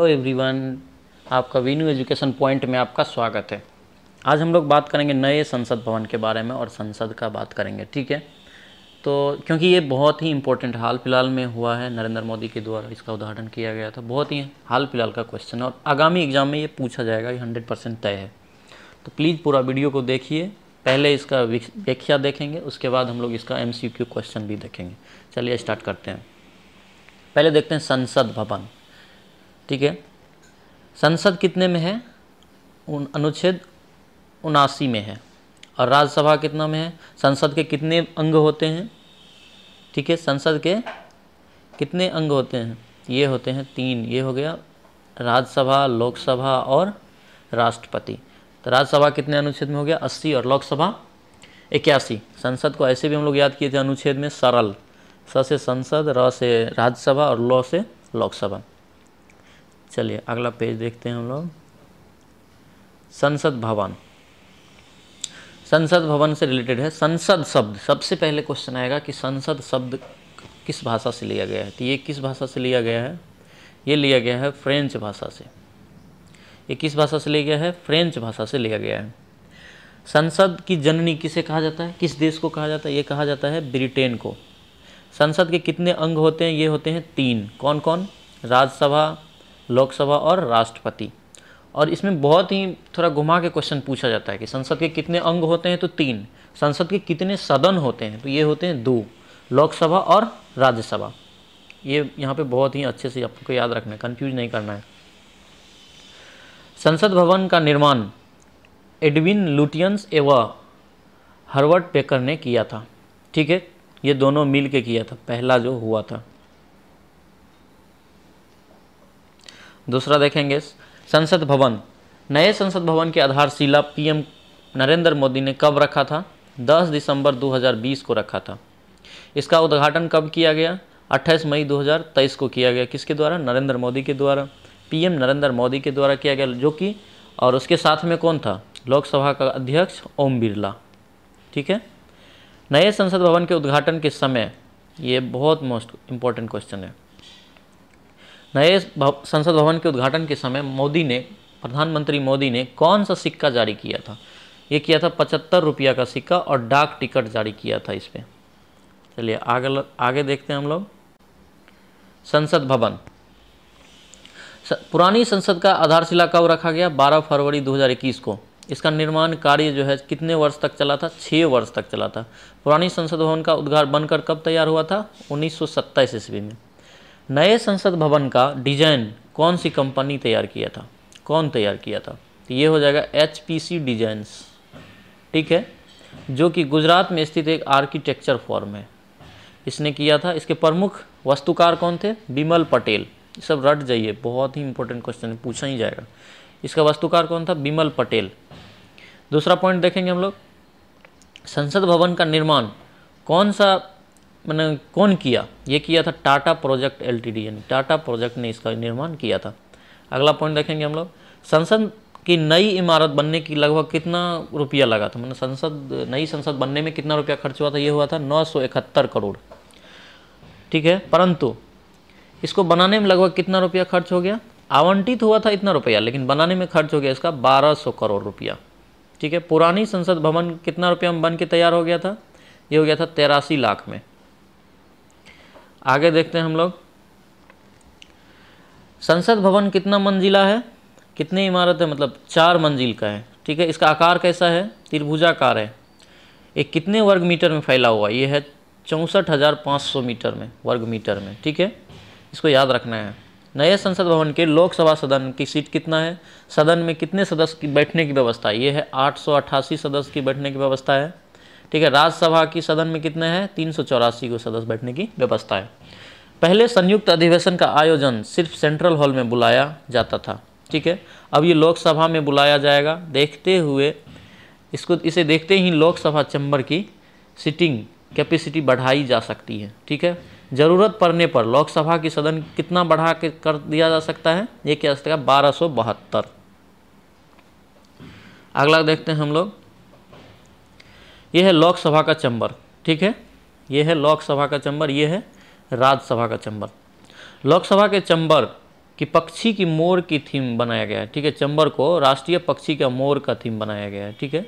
hello everyone आपका Veenu education point में आपका स्वागत है आज हम लोग बात करेंगे नए संसद भवन के बारे में और संसद का बात करेंगे ठीक है तो क्योंकि ये बहुत ही इंपॉर्टेंट हाल फिलहाल में हुआ है नरेंद्र मोदी के द्वारा इसका उद्घाटन किया गया था बहुत ही हाल फिलहाल का क्वेश्चन है और आगामी एग्जाम में ये पूछा जाएगा ये हंड्रेड परसेंट तय है तो प्लीज़ पूरा वीडियो को देखिए पहले इसका व्याख्या देखेंगे उसके बाद हम लोग इसका एम क्वेश्चन भी देखेंगे चलिए स्टार्ट करते हैं पहले देखते हैं संसद भवन ठीक है संसद कितने में है उन अनुच्छेद उनासी में है और राज्यसभा कितना में है संसद के कितने अंग होते हैं ठीक है संसद के कितने अंग होते हैं ये होते हैं तीन ये हो गया राज्यसभा लोकसभा और राष्ट्रपति तो राज्यसभा कितने अनुच्छेद में हो गया अस्सी और लोकसभा इक्यासी संसद को ऐसे भी हम लोग याद किए थे अनुच्छेद में सरल स से संसद र से राज्यसभा और लो से लोकसभा चलिए अगला पेज देखते हैं हम लोग संसद भवन संसद भवन से रिलेटेड है संसद शब्द सबसे पहले क्वेश्चन आएगा कि संसद शब्द किस भाषा से लिया गया है तो ये किस भाषा से लिया गया है ये लिया गया है फ्रेंच भाषा से ये किस भाषा से लिया गया है फ्रेंच भाषा से लिया गया है संसद की जननी किसे कहा जाता है किस देश को कहा जाता है ये कहा जाता है ब्रिटेन को संसद के कितने अंग होते हैं ये होते हैं तीन कौन कौन राज्यसभा लोकसभा और राष्ट्रपति और इसमें बहुत ही थोड़ा घुमा के क्वेश्चन पूछा जाता है कि संसद के कितने अंग होते हैं तो तीन संसद के कितने सदन होते हैं तो ये होते हैं दो लोकसभा और राज्यसभा ये यहाँ पे बहुत ही अच्छे से आपको याद रखना है कन्फ्यूज नहीं करना है संसद भवन का निर्माण एडविन लुटियंस एवं हर्वर्ट पेकर ने किया था ठीक है ये दोनों मिल के किया था पहला जो हुआ था दूसरा देखेंगे संसद भवन नए संसद भवन की आधारशिला पीएम नरेंद्र मोदी ने कब रखा था 10 दिसंबर 2020 को रखा था इसका उद्घाटन कब किया गया 28 मई 2023 को किया गया किसके द्वारा नरेंद्र मोदी के द्वारा पीएम नरेंद्र मोदी के द्वारा किया गया जो कि और उसके साथ में कौन था लोकसभा का अध्यक्ष ओम बिरला ठीक है नए संसद भवन के उद्घाटन के समय ये बहुत मोस्ट इम्पॉर्टेंट क्वेश्चन है नए संसद भवन के उद्घाटन के समय मोदी ने प्रधानमंत्री मोदी ने कौन सा सिक्का जारी किया था ये किया था पचहत्तर रुपया का सिक्का और डाक टिकट जारी किया था इस पर चलिए आगे आगे देखते हैं हम लोग संसद भवन पुरानी संसद का आधारशिला कब रखा गया 12 फरवरी 2021 को इसका निर्माण कार्य जो है कितने वर्ष तक चला था छः वर्ष तक चला था पुरानी संसद भवन का उद्घाटन बनकर कब तैयार हुआ था उन्नीस सौ ईस्वी में नए संसद भवन का डिजाइन कौन सी कंपनी तैयार किया था कौन तैयार किया था तो ये हो जाएगा एच पी सी डिजाइंस ठीक है जो कि गुजरात में स्थित एक आर्किटेक्चर फॉर्म है इसने किया था इसके प्रमुख वस्तुकार कौन थे बिमल पटेल सब रट जाइए बहुत ही इंपॉर्टेंट क्वेश्चन पूछा ही जाएगा इसका वस्तुकार कौन था बिमल पटेल दूसरा पॉइंट देखेंगे हम लोग संसद भवन का निर्माण कौन सा मैंने कौन किया ये किया था टाटा प्रोजेक्ट एलटीडी यानी टाटा प्रोजेक्ट ने इसका निर्माण किया था अगला पॉइंट देखेंगे हम लोग संसद की नई इमारत बनने की लगभग कितना रुपया लगा था मैंने संसद नई संसद बनने में कितना रुपया खर्च हुआ था ये हुआ था नौ करोड़ ठीक है परंतु इसको बनाने में लगभग कितना रुपया खर्च हो गया आवंटित हुआ था इतना रुपया लेकिन बनाने में खर्च हो गया इसका 1200 करोड़ रुपया ठीक है पुरानी संसद भवन कितना रुपया में बन के तैयार हो गया था ये हो गया था तेरासी लाख में आगे देखते हैं हम लोग संसद भवन कितना मंजिला है कितनी इमारत है मतलब चार मंजिल का है ठीक है इसका आकार कैसा है त्रिभुजाकार है ये कितने वर्ग मीटर में फैला हुआ ये है चौंसठ हज़ार पाँच सौ मीटर में वर्ग मीटर में ठीक है इसको याद रखना है नए संसद भवन के लोकसभा सदन की सीट कितना है सदन में कितने सदस्य की बैठने की व्यवस्था ये है आठ सौ अट्ठासी सदस्य की बैठने की व्यवस्था है ठीक है राज्यसभा की सदन में कितने हैं तीन सौ चौरासी को सदस्य बैठने की व्यवस्था है पहले संयुक्त अधिवेशन का आयोजन सिर्फ सेंट्रल हॉल में बुलाया जाता था ठीक है अब ये लोकसभा में बुलाया जाएगा देखते हुए इसको इसे देखते ही लोकसभा चैम्बर की सिटिंग कैपेसिटी बढ़ाई जा सकती है ठीक है ज़रूरत पड़ने पर लोकसभा की सदन कितना बढ़ा के कर दिया जा सकता है ये क्या बारह सौ बहत्तर अगला देखते हैं हम लोग ये है लोकसभा का चैम्बर ठीक है ये है लोकसभा का चैम्बर ये है राज्यसभा का चैम्बर लोकसभा के चंबर की पक्षी की मोर की थीम बनाया गया है ठीक है चंबर को राष्ट्रीय पक्षी का मोर का थीम बनाया गया है ठीक है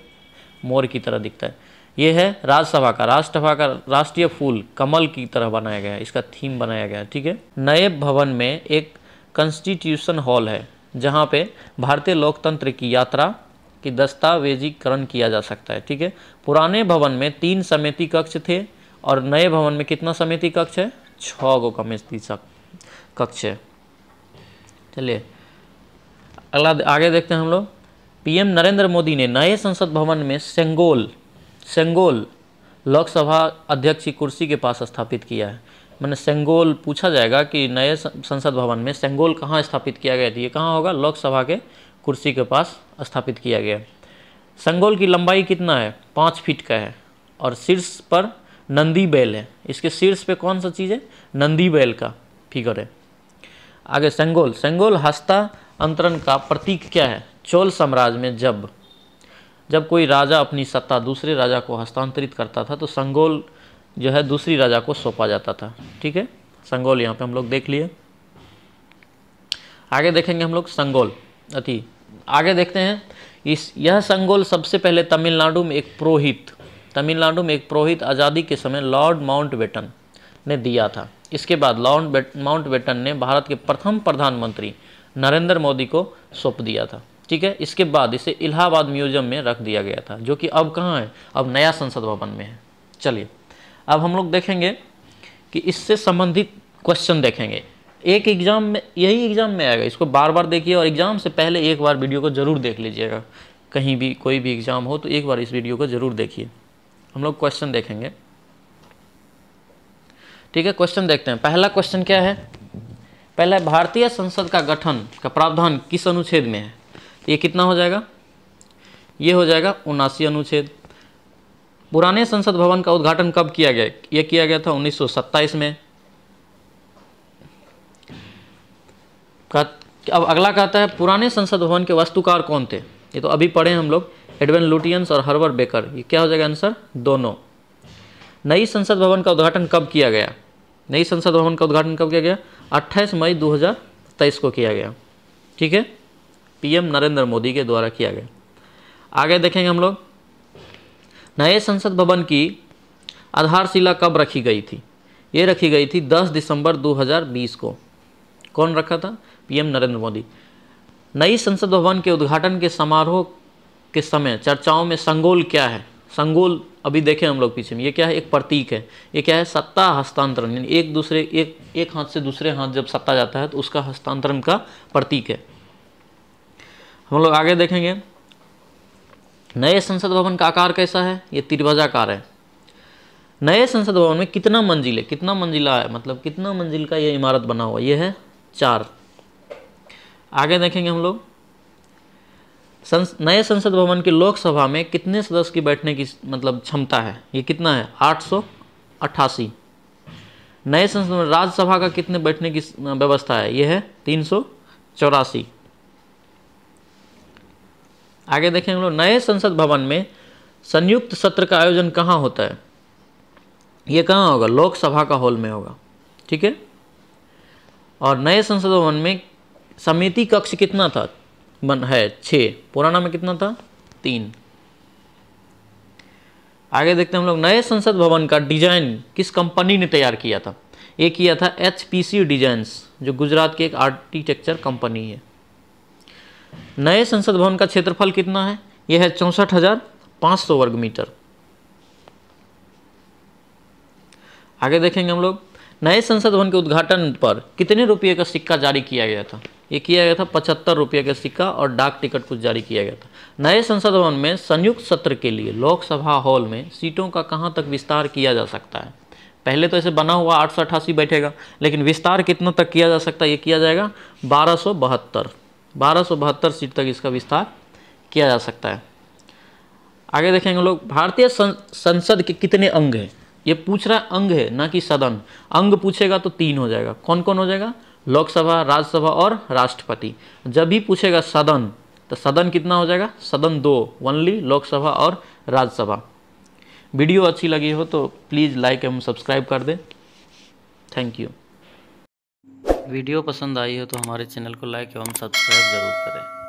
मोर की तरह दिखता है ये है राज्यसभा का राज्यसभा का राष्ट्रीय फूल कमल की तरह बनाया गया है इसका थीम बनाया गया है ठीक है नए भवन में एक कंस्टिट्यूशन हॉल है जहाँ पे भारतीय लोकतंत्र की यात्रा कि दस्तावेजीकरण किया जा सकता है ठीक है पुराने भवन में तीन समिति कक्ष थे और नए भवन में कितना समिति कक्ष है छ गो कमिति कक्ष है चलिए अगला आगे देखते हैं हम लोग पीएम नरेंद्र मोदी ने नए संसद भवन में सेंगोल सेंगोल लोकसभा अध्यक्ष की कुर्सी के पास स्थापित किया है मैंने सेंगोल पूछा जाएगा कि नए संसद भवन में सेंगोल कहाँ स्थापित किया गया था ये कहाँ होगा लोकसभा के कुर्सी के पास स्थापित किया गया संगोल की लंबाई कितना है पाँच फीट का है और शीर्ष पर नंदी बैल है इसके शीर्ष पे कौन सा चीज़ है नंदी बैल का फिगर है आगे संगोल संगोल हस्ता अंतरण का प्रतीक क्या है चोल साम्राज्य में जब जब कोई राजा अपनी सत्ता दूसरे राजा को हस्तांतरित करता था तो संगोल जो है दूसरी राजा को सौंपा जाता था ठीक है संगोल यहाँ पे हम लोग देख लिए आगे देखेंगे हम लोग संगोल अति आगे देखते हैं इस यह संगोल सबसे पहले तमिलनाडु में एक पुरोहित तमिलनाडु में एक पुरोहित आज़ादी के समय लॉर्ड माउंटबेटन ने दिया था इसके बाद लॉर्ड बेटन ने भारत के प्रथम प्रधानमंत्री नरेंद्र मोदी को सौंप दिया था ठीक है इसके बाद इसे इलाहाबाद म्यूजियम में रख दिया गया था जो कि अब कहाँ है अब नया संसद भवन में है चलिए अब हम लोग देखेंगे कि इससे संबंधित क्वेश्चन देखेंगे एक एग्ज़ाम में यही एग्ज़ाम में आएगा इसको बार बार देखिए और एग्ज़ाम से पहले एक बार वीडियो को ज़रूर देख लीजिएगा कहीं भी कोई भी एग्ज़ाम हो तो एक बार इस वीडियो को ज़रूर देखिए हम लोग क्वेश्चन देखेंगे ठीक है क्वेश्चन देखते हैं पहला क्वेश्चन क्या है पहला भारतीय संसद का गठन का प्रावधान किस अनुच्छेद में है ये कितना हो जाएगा ये हो जाएगा उनासी अनुच्छेद पुराने संसद भवन का उद्घाटन कब किया गया यह किया गया था उन्नीस में कहा अब अगला कहता है पुराने संसद भवन के वास्तुकार कौन थे ये तो अभी पढ़े हम लोग एडवेन लुटियंस और हर्बर बेकर ये क्या हो जाएगा आंसर दोनों नई संसद भवन का उद्घाटन कब किया गया नई संसद भवन का उद्घाटन कब किया गया 28 मई 2023 को किया गया ठीक है पीएम नरेंद्र मोदी के द्वारा किया गया आगे देखेंगे हम लोग नए संसद भवन की आधारशिला कब रखी गई थी ये रखी गई थी 10 दिसंबर 2020 को कौन रखा था पीएम नरेंद्र मोदी नई संसद भवन के उद्घाटन के समारोह के समय चर्चाओं में संगोल क्या है संगोल अभी देखें हम लोग पीछे में ये क्या है एक प्रतीक है ये क्या है सत्ता हस्तांतरण यानी एक दूसरे एक एक हाथ से दूसरे हाथ जब सत्ता जाता है तो उसका हस्तांतरण का प्रतीक है हम लोग आगे देखेंगे नए संसद भवन का आकार कैसा है ये त्रिभजाकार है नए संसद भवन में कितना मंजिल है कितना मंजिला है मतलब कितना मंजिल का ये इमारत बना हुआ ये है चार आगे देखेंगे हम लोग संस, नए संसद भवन के लोकसभा में कितने सदस्य की बैठने की मतलब क्षमता है ये कितना है आठ सौ अट्ठासी नए संसद में राज्यसभा का कितने बैठने की व्यवस्था है ये है तीन सौ चौरासी आगे देखें हम लोग नए संसद भवन में संयुक्त सत्र का आयोजन कहाँ होता है ये कहाँ होगा लोकसभा का हॉल में होगा ठीक है और नए संसद भवन में समिति कक्ष कितना था बन है छः पुराना में कितना था तीन आगे देखते हैं हम लोग नए संसद भवन का डिजाइन किस कंपनी ने तैयार किया था ये किया था एच पी सी डिजाइंस जो गुजरात की एक आर्किटेक्चर कंपनी है नए संसद भवन का क्षेत्रफल कितना है यह है चौंसठ हज़ार पांच सौ वर्ग मीटर आगे देखेंगे हम लोग नए संसद भवन के उद्घाटन पर कितने रुपये का सिक्का जारी किया गया था ये किया गया था पचहत्तर रुपये का सिक्का और डाक टिकट कुछ जारी किया गया था नए संसद भवन में संयुक्त सत्र के लिए लोकसभा हॉल में सीटों का कहाँ तक विस्तार किया जा सकता है पहले तो ऐसे बना हुआ आठ सौ बैठेगा लेकिन विस्तार कितना तक किया जा सकता है ये किया जाएगा बारह सौ बहत्तर बारह सौ बहत्तर सीट तक इसका विस्तार किया जा सकता है आगे देखेंगे लोग भारतीय संसद के कितने अंग हैं ये पूछ रहा है अंग है ना कि सदन अंग पूछेगा तो तीन हो जाएगा कौन कौन हो जाएगा लोकसभा राज्यसभा और राष्ट्रपति जब भी पूछेगा सदन तो सदन कितना हो जाएगा सदन दो ओनली लोकसभा और राज्यसभा वीडियो अच्छी लगी हो तो प्लीज़ लाइक एवं सब्सक्राइब कर दें थैंक यू वीडियो पसंद आई हो तो हमारे चैनल को लाइक एवं सब्सक्राइब जरूर करें